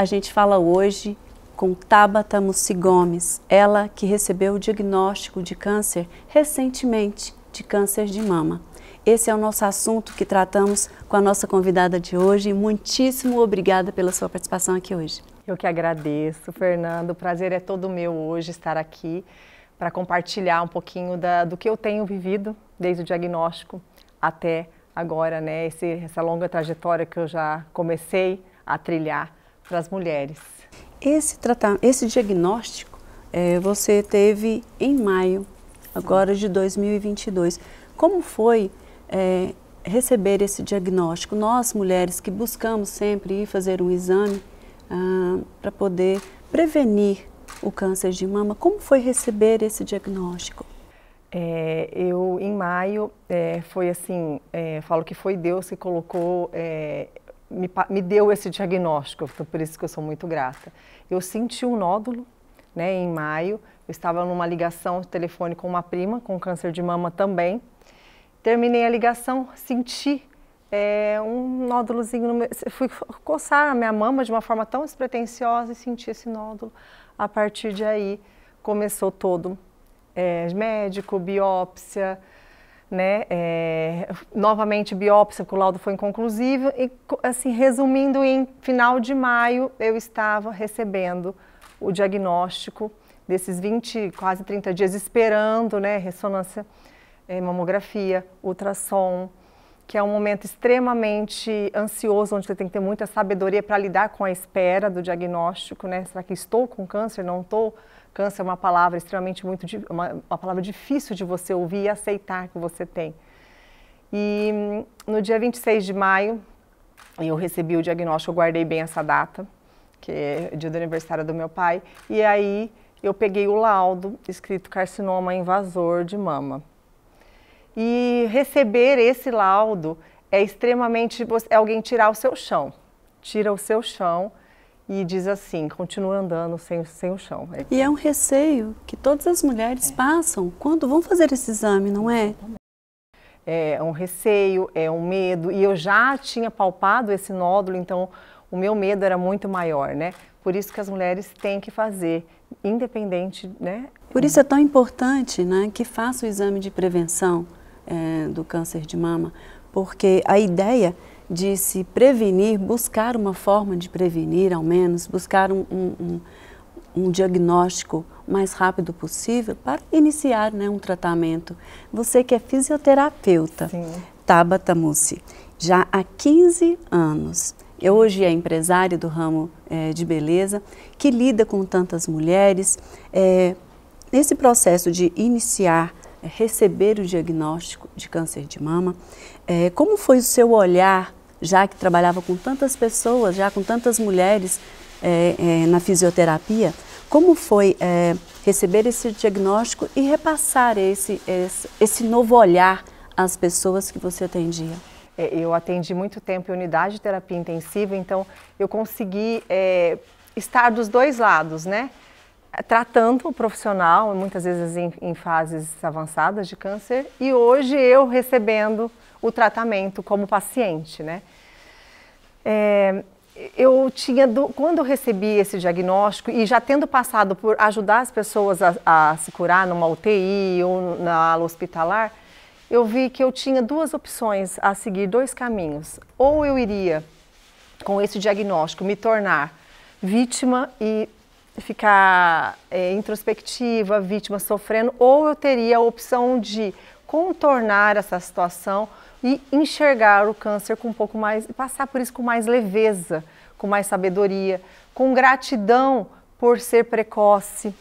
a gente fala hoje com Tabata Mussi Gomes, ela que recebeu o diagnóstico de câncer recentemente, de câncer de mama. Esse é o nosso assunto que tratamos com a nossa convidada de hoje. Muitíssimo obrigada pela sua participação aqui hoje. Eu que agradeço, Fernando. O prazer é todo meu hoje estar aqui para compartilhar um pouquinho da, do que eu tenho vivido desde o diagnóstico até agora, né? Esse, essa longa trajetória que eu já comecei a trilhar para as mulheres? Esse, esse diagnóstico é, você teve em maio, agora de 2022. Como foi é, receber esse diagnóstico? Nós, mulheres, que buscamos sempre ir fazer um exame ah, para poder prevenir o câncer de mama, como foi receber esse diagnóstico? É, eu, em maio, é, foi assim, é, falo que foi Deus que colocou é, me, me deu esse diagnóstico, então, por isso que eu sou muito grata. Eu senti um nódulo né, em maio, eu estava numa ligação de telefone com uma prima, com câncer de mama também. Terminei a ligação, senti é, um nódulozinho no meu... Fui coçar a minha mama de uma forma tão despretensiosa e senti esse nódulo. A partir de aí, começou todo é, médico, biópsia, né? É, novamente biópsia, que o laudo foi inconclusivo e assim resumindo, em final de maio eu estava recebendo o diagnóstico desses 20, quase 30 dias esperando, né? Ressonância, é, mamografia, ultrassom, que é um momento extremamente ansioso, onde você tem que ter muita sabedoria para lidar com a espera do diagnóstico, né? Será que estou com câncer? Não estou? Câncer é uma palavra extremamente muito uma, uma palavra difícil de você ouvir e aceitar que você tem. E no dia 26 de maio, eu recebi o diagnóstico, eu guardei bem essa data, que é dia do aniversário do meu pai, e aí eu peguei o laudo escrito carcinoma invasor de mama. E receber esse laudo é extremamente. É alguém tirar o seu chão. Tira o seu chão e diz assim: continua andando sem, sem o chão. É e é um receio que todas as mulheres é. passam quando vão fazer esse exame, não é? é? É um receio, é um medo. E eu já tinha palpado esse nódulo, então o meu medo era muito maior, né? Por isso que as mulheres têm que fazer, independente, né? Por isso é tão importante, né, que faça o exame de prevenção é, do câncer de mama, porque a ideia de se prevenir, buscar uma forma de prevenir, ao menos, buscar um, um, um, um diagnóstico mais rápido possível para iniciar né, um tratamento. Você que é fisioterapeuta, Sim. Tabata Mussi, já há 15 anos, eu hoje é empresária do ramo é, de beleza, que lida com tantas mulheres. É, nesse processo de iniciar é, receber o diagnóstico de câncer de mama. É, como foi o seu olhar, já que trabalhava com tantas pessoas, já com tantas mulheres é, é, na fisioterapia, como foi é, receber esse diagnóstico e repassar esse, esse, esse novo olhar às pessoas que você atendia? É, eu atendi muito tempo em unidade de terapia intensiva, então eu consegui estar dos dois lados, né? tratando o profissional, muitas vezes em, em, fases avançadas de câncer, e hoje eu recebendo o tratamento como paciente, né? É, eu tinha, do, quando eu recebi esse diagnóstico e já tendo passado por ajudar as pessoas a, a se curar numa UTI ou na ala hospitalar, eu vi que eu tinha duas opções a seguir, dois caminhos. Ou eu iria, com esse diagnóstico, me tornar vítima e ficar é, introspectiva, vítima sofrendo, ou eu teria a opção de contornar essa situação e enxergar o câncer com um pouco mais, passar por isso com mais leveza, com mais sabedoria, com gratidão por ser precoce,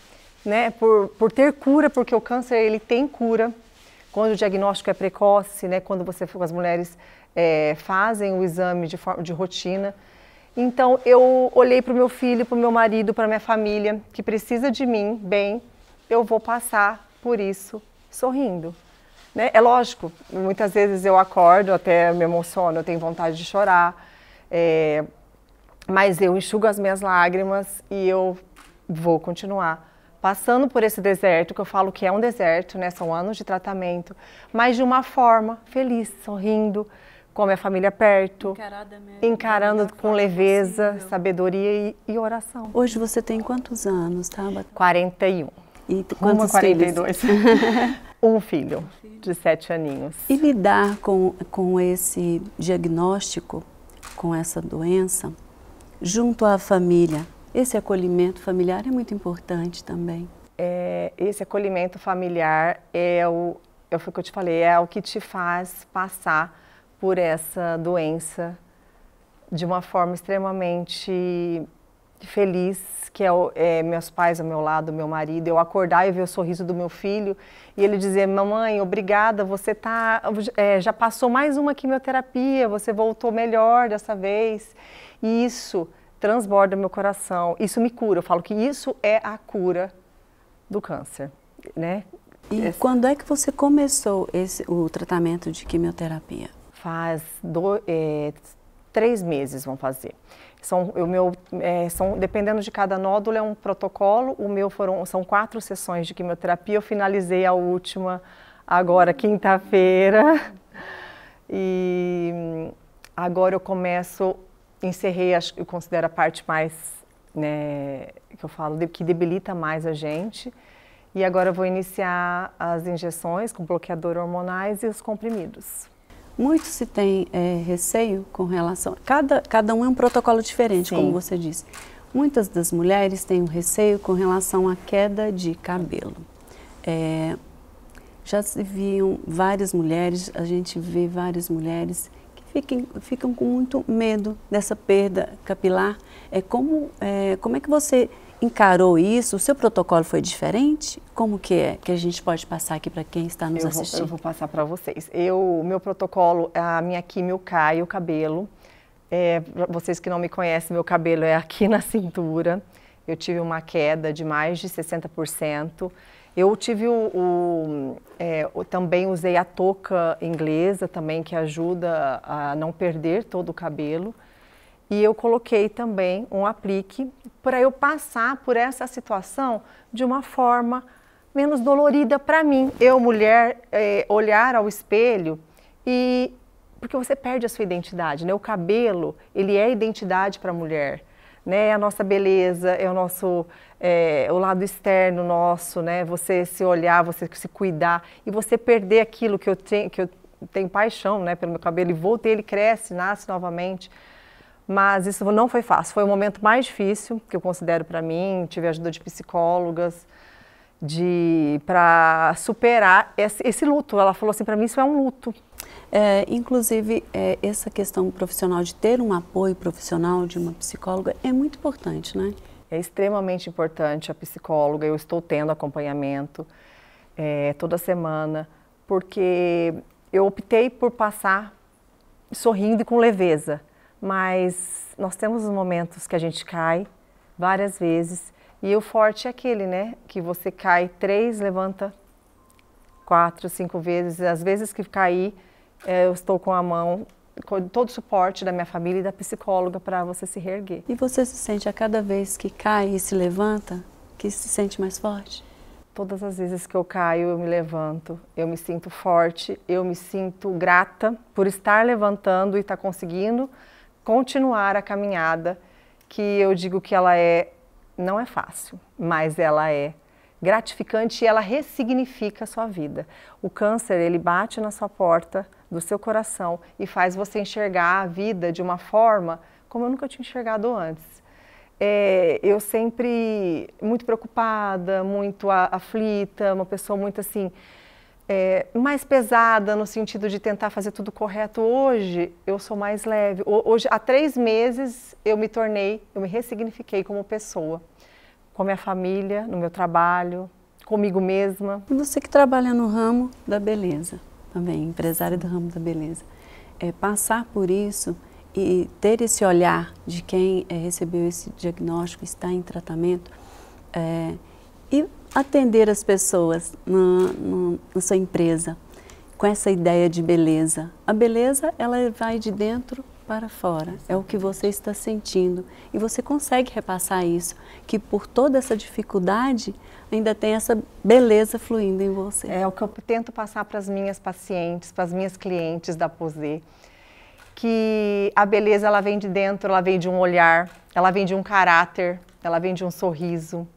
né, por, por ter cura, porque o câncer ele tem cura. Quando o diagnóstico é precoce, né, quando você, as mulheres é, fazem o exame de, forma, de rotina, então eu olhei para o meu filho, para o meu marido, para minha família que precisa de mim bem. Eu vou passar por isso sorrindo. Né? É lógico, muitas vezes eu acordo, até me emociono, eu tenho vontade de chorar, é... mas eu enxugo as minhas lágrimas e eu vou continuar passando por esse deserto, que eu falo que é um deserto, né? São anos de tratamento, mas de uma forma feliz, sorrindo, com a minha família perto, encarando com leveza, possível. sabedoria e, e, oração. Hoje você tem quantos anos, Tabata? Tá, 41. E quantos Uma, 42. um filho de sete aninhos. E lidar com, com esse diagnóstico, com essa doença, junto à família, esse acolhimento familiar é muito importante também. É, esse acolhimento familiar é o, é o que eu te falei, é o que te faz passar por essa doença de uma forma extremamente feliz, que é, é, meus pais ao meu lado, meu marido, eu acordar e ver o sorriso do meu filho e ele dizer, mamãe, obrigada, você tá, é, já passou mais uma quimioterapia, você voltou melhor dessa vez. E isso transborda meu coração, isso me cura, eu falo que isso é a cura do câncer, né? E Essa... quando é que você começou esse, o tratamento de quimioterapia? faz é, três meses vão fazer. São, o meu, é, são, dependendo de cada nódulo, é um protocolo. O meu foram, são quatro sessões de quimioterapia. Eu finalizei a última agora, quinta-feira. E agora eu começo, encerrei, acho, eu considero a parte mais, né, que eu falo, que debilita mais a gente. E agora eu vou iniciar as injeções com bloqueador hormonais e os comprimidos. Muito se tem é, receio com relação. Cada, cada um é um protocolo diferente, Sim. como você disse. Muitas das mulheres têm um receio com relação à queda de cabelo. É, já se viam várias mulheres, a gente vê várias mulheres que fiquem, ficam com muito medo dessa perda capilar. É como, é, como é que você encarou isso? O seu protocolo foi diferente? Como que é que a gente pode passar aqui para quem está nos eu assistindo? Vou, eu vou passar para vocês. Eu, meu protocolo, a minha quimio cai o cabelo. É, vocês que não me conhecem, meu cabelo é aqui na cintura. Eu tive uma queda de mais de 60%. Eu tive o, o, é, o também usei a touca inglesa também que ajuda a não perder todo o cabelo. E eu coloquei também um aplique para eu passar por essa situação de uma forma menos dolorida para mim. Eu, mulher, é, olhar ao espelho e. Porque você perde a sua identidade, né? O cabelo, ele é identidade para a mulher. Né, a nossa beleza, é o nosso, é, o lado externo nosso, né? Você se olhar, você se cuidar e você perder aquilo que eu tenho, que eu tenho paixão, né? Pelo meu cabelo e voltei, ele cresce, nasce novamente mas isso não foi fácil. Foi o momento mais difícil que eu considero para mim. Tive a ajuda de psicólogas de para superar esse, esse, luto. Ela falou assim para mim, isso é um luto. É, inclusive é, essa questão profissional de ter um apoio profissional de uma psicóloga é muito importante, né? É extremamente importante a psicóloga. Eu estou tendo acompanhamento é, toda semana porque eu optei por passar sorrindo e com leveza mas nós temos os momentos que a gente cai várias vezes e o forte é aquele, né? Que você cai três, levanta quatro, cinco vezes. Às vezes que caí, é, eu estou com a mão com todo o suporte da minha família e da psicóloga para você se reerguer. E você se sente a cada vez que cai e se levanta, que se sente mais forte? Todas as vezes que eu caio, eu me levanto, eu me sinto forte, eu me sinto grata por estar levantando e estar tá conseguindo continuar a caminhada, que eu digo que ela é não é fácil, mas ela é gratificante e ela ressignifica a sua vida. O câncer, ele bate na sua porta do seu coração e faz você enxergar a vida de uma forma como eu nunca tinha enxergado antes. É, eu sempre muito preocupada, muito aflita, uma pessoa muito assim, é, mais pesada no sentido de tentar fazer tudo correto. Hoje eu sou mais leve. Hoje, há três meses, eu me tornei, eu me ressignifiquei como pessoa, com a minha família, no meu trabalho, comigo mesma. E você que trabalha no ramo da beleza, também empresária do ramo da beleza, é, passar por isso e ter esse olhar de quem é, recebeu esse diagnóstico está em tratamento. É, e atender as pessoas na, na sua empresa com essa ideia de beleza. A beleza ela vai de dentro para fora, é o que você está sentindo e você consegue repassar isso, que por toda essa dificuldade ainda tem essa beleza fluindo em você. É o que eu tento passar para as minhas pacientes, para as minhas clientes da POSE. que a beleza ela vem de dentro, ela vem de um olhar, ela vem de um caráter, ela vem de um sorriso,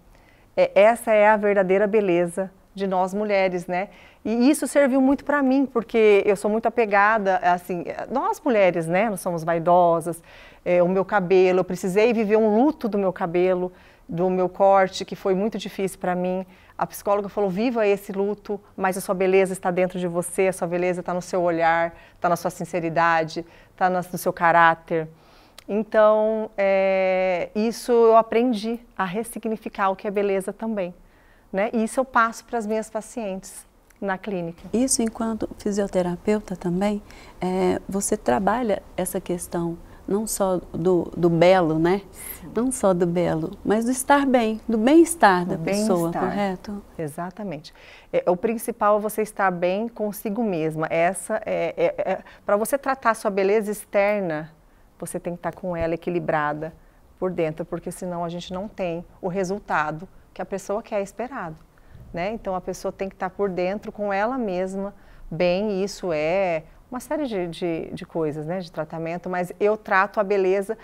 é, essa é a verdadeira beleza de nós mulheres, né? E isso serviu muito para mim, porque eu sou muito apegada, assim, nós mulheres, né? Nós somos vaidosas, é, o meu cabelo, eu precisei viver um luto do meu cabelo, do meu corte, que foi muito difícil para mim. A psicóloga falou: viva esse luto, mas a sua beleza está dentro de você, a sua beleza está no seu olhar, está na sua sinceridade, está no seu caráter. Então, é, isso eu aprendi a ressignificar o que é beleza também. Né? E isso eu passo para as minhas pacientes na clínica. Isso enquanto fisioterapeuta também, é, você trabalha essa questão não só do, do belo, né? Sim. Não só do belo, mas do estar bem, do bem-estar da bem pessoa, estar. correto? Exatamente. É, é, o principal é você estar bem consigo mesma. Essa é, é, é para você tratar a sua beleza externa, você tem que estar com ela equilibrada por dentro, porque senão a gente não tem o resultado que a pessoa quer esperado. Né? Então a pessoa tem que estar por dentro com ela mesma, bem, e isso é uma série de, de, de coisas, né, de tratamento, mas eu trato a beleza,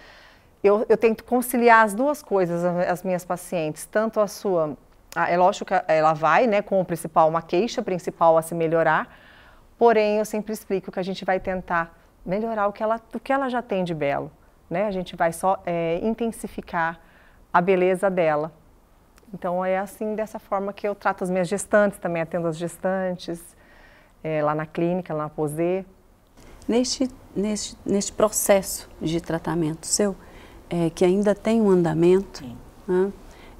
eu, eu tento conciliar as duas coisas, as minhas pacientes, tanto a sua, é lógico que ela vai, né, com o principal, uma queixa principal a se melhorar, porém eu sempre explico que a gente vai tentar melhorar o que ela, o que ela já tem de belo. Né? A gente vai só é, intensificar a beleza dela. Então é assim, dessa forma que eu trato as minhas gestantes, também atendo as gestantes, é, lá na clínica, lá na Posê. Neste, neste, neste processo de tratamento seu, é, que ainda tem um andamento, né?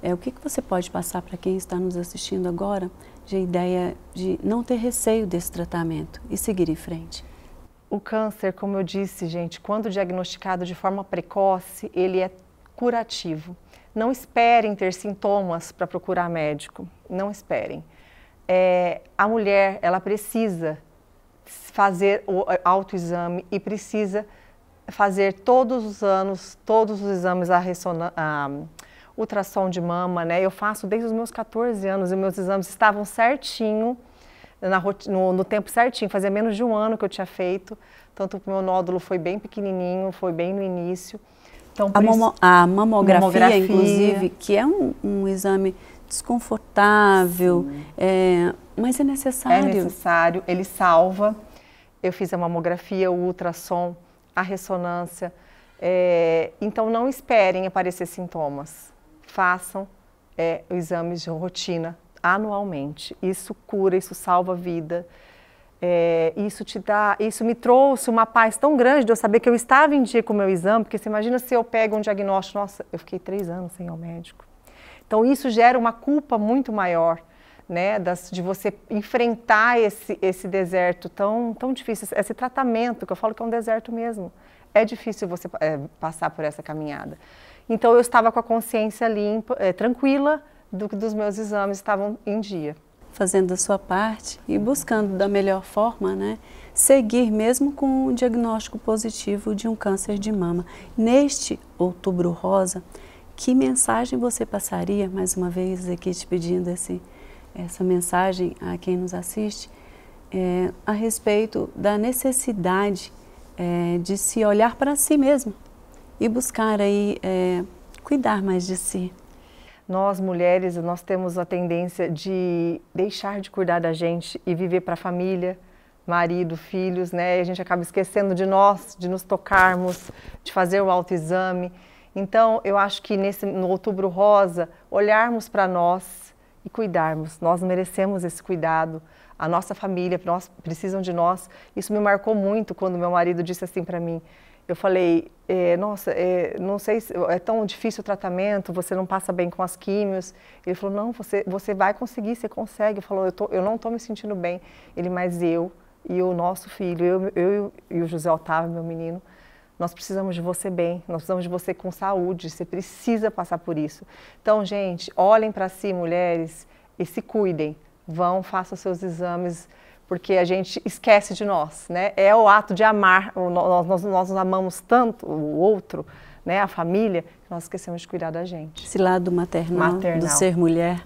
é, o que, que você pode passar para quem está nos assistindo agora de ideia de não ter receio desse tratamento e seguir em frente? O câncer, como eu disse, gente, quando diagnosticado de forma precoce, ele é curativo. Não esperem ter sintomas para procurar médico. Não esperem. É, a mulher, ela precisa fazer o autoexame e precisa fazer todos os anos, todos os exames, a, a ultrassom de mama, né? Eu faço desde os meus 14 anos e meus exames estavam certinho na, no, no, tempo certinho, fazia menos de um ano que eu tinha feito, tanto que o meu nódulo foi bem pequenininho, foi bem no início. Então, a, isso, a mamografia, mamografia, inclusive, que é um, um exame desconfortável, é, mas é necessário. É necessário, ele salva. Eu fiz a mamografia, o ultrassom, a ressonância. É, então, não esperem aparecer sintomas. Façam é, exames de rotina anualmente. Isso cura, isso salva a vida. É, isso te dá, isso me trouxe uma paz tão grande de eu saber que eu estava em dia com o meu exame, porque você imagina se eu pego um diagnóstico, nossa, eu fiquei três anos sem ir ao médico. Então isso gera uma culpa muito maior, né, das, de você enfrentar esse, esse deserto tão, tão difícil, esse tratamento, que eu falo que é um deserto mesmo. É difícil você é, passar por essa caminhada. Então eu estava com a consciência limpa, é, tranquila, do que dos meus exames estavam em dia. Fazendo a sua parte e buscando da melhor forma, né, seguir mesmo com o diagnóstico positivo de um câncer de mama. Neste outubro rosa, que mensagem você passaria, mais uma vez aqui te pedindo esse, essa mensagem a quem nos assiste, é, a respeito da necessidade é, de se olhar para si mesmo e buscar aí é, cuidar mais de si nós mulheres, nós temos a tendência de deixar de cuidar da gente e viver para a família, marido, filhos, né? E a gente acaba esquecendo de nós, de nos tocarmos, de fazer o autoexame. Então, eu acho que nesse no Outubro Rosa, olharmos para nós e cuidarmos. Nós merecemos esse cuidado. A nossa família nós, precisam de nós. Isso me marcou muito quando meu marido disse assim para mim: eu falei, é, nossa, é, não sei, se, é tão difícil o tratamento, você não passa bem com as químios. Ele falou, não, você, você vai conseguir, você consegue. Ele falou, eu, tô, eu não estou me sentindo bem. Ele, mas eu e o nosso filho, eu, eu e o José Otávio, meu menino, nós precisamos de você bem, nós precisamos de você com saúde, você precisa passar por isso. Então, gente, olhem para si, mulheres, e se cuidem. Vão, façam seus exames, porque a gente esquece de nós, né? É o ato de amar, nós, nós, nós amamos tanto o outro, né, a família, que nós esquecemos de cuidar da gente. Esse lado maternal, maternal. do ser mulher.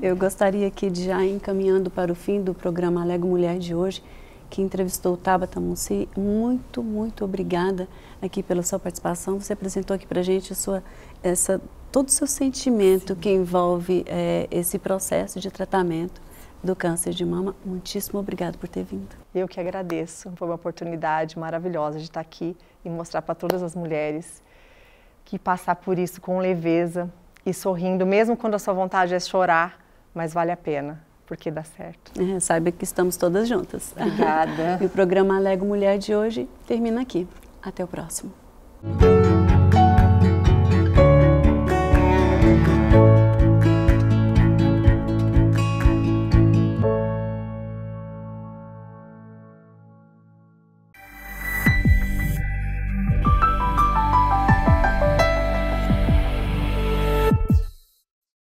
Eu gostaria aqui de já encaminhando para o fim do programa Alego Mulher de hoje, que entrevistou Tabata Munsi. Muito, muito obrigada aqui pela sua participação. Você apresentou aqui para a gente a sua, essa, todo o seu sentimento Sim. que envolve é, esse processo de tratamento do câncer de mama. Muitíssimo obrigado por ter vindo. Eu que agradeço. Foi uma oportunidade maravilhosa de estar aqui e mostrar para todas as mulheres que passar por isso com leveza e sorrindo, mesmo quando a sua vontade é chorar, mas vale a pena porque dá certo. É, saiba que estamos todas juntas. Obrigada. e o programa Alego Mulher de hoje termina aqui. Até o próximo.